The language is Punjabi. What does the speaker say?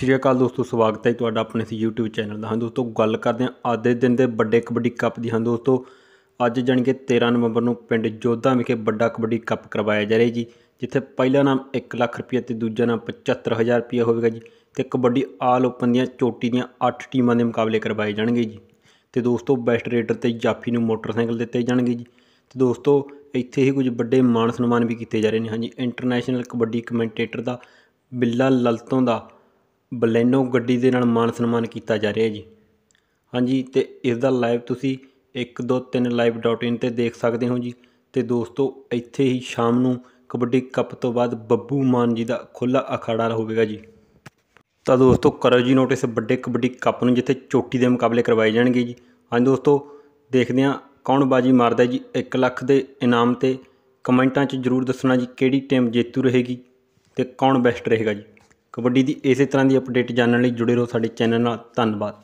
ਸ਼੍ਰੀ ਅਕਾਲ ਦੋਸਤੋ ਸਵਾਗਤ ਹੈ ਤੁਹਾਡਾ ਆਪਣੇ ਇਸ YouTube ਚੈਨਲ ਦਾ ਹਾਂ ਦੋਸਤੋ ਗੱਲ ਕਰਦੇ ਹਾਂ ਅੱਜ ਦੇ ਦਿਨ ਦੇ ਵੱਡੇ ਕਬੱਡੀ ਕੱਪ ਦੀ ਹਾਂ ਦੋਸਤੋ ਅੱਜ ਜਾਣੀ ਕਿ 13 ਨਵੰਬਰ ਨੂੰ ਪਿੰਡ ਜੋਧਾ ਵਿਖੇ ਵੱਡਾ ਕਬੱਡੀ ਕੱਪ ਕਰਵਾਇਆ ਜਾ ਰਿਹਾ ਜੀ ਜਿੱਥੇ ਪਹਿਲਾ ਨਾਮ 1 ਲੱਖ ਰੁਪਏ ਤੇ ਦੂਜਾ ਨਾਮ 75000 ਰੁਪਏ ਹੋਵੇਗਾ ਜੀ ਤੇ ਕਬੱਡੀ ਆਲ ਓਪਨ ਦੀਆਂ ਚੋਟੀ ਦੀਆਂ 8 ਟੀਮਾਂ ਦੇ ਮੁਕਾਬਲੇ ਕਰਵਾਏ ਜਾਣਗੇ ਜੀ ਤੇ ਦੋਸਤੋ ਬੈਸਟ ਰੇਡਰ ਤੇ ਜਾਫੀ ਨੂੰ ਮੋਟਰਸਾਈਕਲ ਦਿੱਤੇ ਜਾਣਗੇ ਜੀ ਤੇ ਦੋਸਤੋ ਇੱਥੇ ਹੀ ਕੁਝ ਵੱਡੇ ਮਾਣ ਸਨਮਾਨ ਵੀ ਕੀਤੇ ਜਾ ਰਹੇ ਨੇ ਹਾਂਜੀ ਇੰਟਰਨੈਸ਼ਨਲ ਕਬੱਡੀ ਕਮੈਂਟੇਟਰ ਦਾ ਬਿੱਲਾ ਲਲਤੋਂ ਦਾ ਬਲੈਨੋ ਗੱਡੀ ਦੇ ਨਾਲ ਮਾਨ ਸਨਮਾਨ ਕੀਤਾ ਜਾ ਰਿਹਾ ਜੀ ਹਾਂਜੀ ਤੇ ਇਸ ਦਾ ਲਾਈਵ ਤੁਸੀਂ 123live.in ਤੇ ਦੇਖ ਸਕਦੇ ਹੋ ਜੀ ਤੇ ਦੋਸਤੋ ਇੱਥੇ ਹੀ ਸ਼ਾਮ ਨੂੰ ਕਬੱਡੀ ਕੱਪ ਤੋਂ ਬਾਅਦ ਬੱਬੂ ਮਾਨ ਜੀ ਦਾ ਖੁੱਲਾ ਅਖਾੜਾ ਹੋਵੇਗਾ ਜੀ ਤਾਂ ਦੋਸਤੋ ਕਰੋ ਜੀ ਨੋਟਿਸ ਵੱਡੇ ਕਬੱਡੀ ਕੱਪ ਨੂੰ ਜਿੱਥੇ ਚੋਟੀ ਦੇ ਮੁਕਾਬਲੇ ਕਰਵਾਏ ਜਾਣਗੇ ਜੀ ਹਾਂਜੀ ਦੋਸਤੋ ਦੇਖਦੇ ਹਾਂ ਕੌਣ ਬਾਜੀ ਮਾਰਦਾ ਜੀ 1 ਲੱਖ ਦੇ ਇਨਾਮ ਤੇ ਕਮੈਂਟਾਂ 'ਚ ਜਰੂਰ ਦੱਸਣਾ ਜੀ ਕਿਹੜੀ ਟੀਮ ਜੇਤੂ ਰਹੇਗੀ ਤੇ ਕੌਣ ਬੈਸਟ ਰਹੇਗਾ ਜੀ ਕਬੱਡੀ ਦੀ ਇਸੇ ਤਰ੍ਹਾਂ ਦੀ ਅਪਡੇਟ ਜਾਣਨ ਲਈ ਜੁੜੇ ਰਹੋ ਸਾਡੇ ਚੈਨਲ ਨਾਲ ਧੰਨਵਾਦ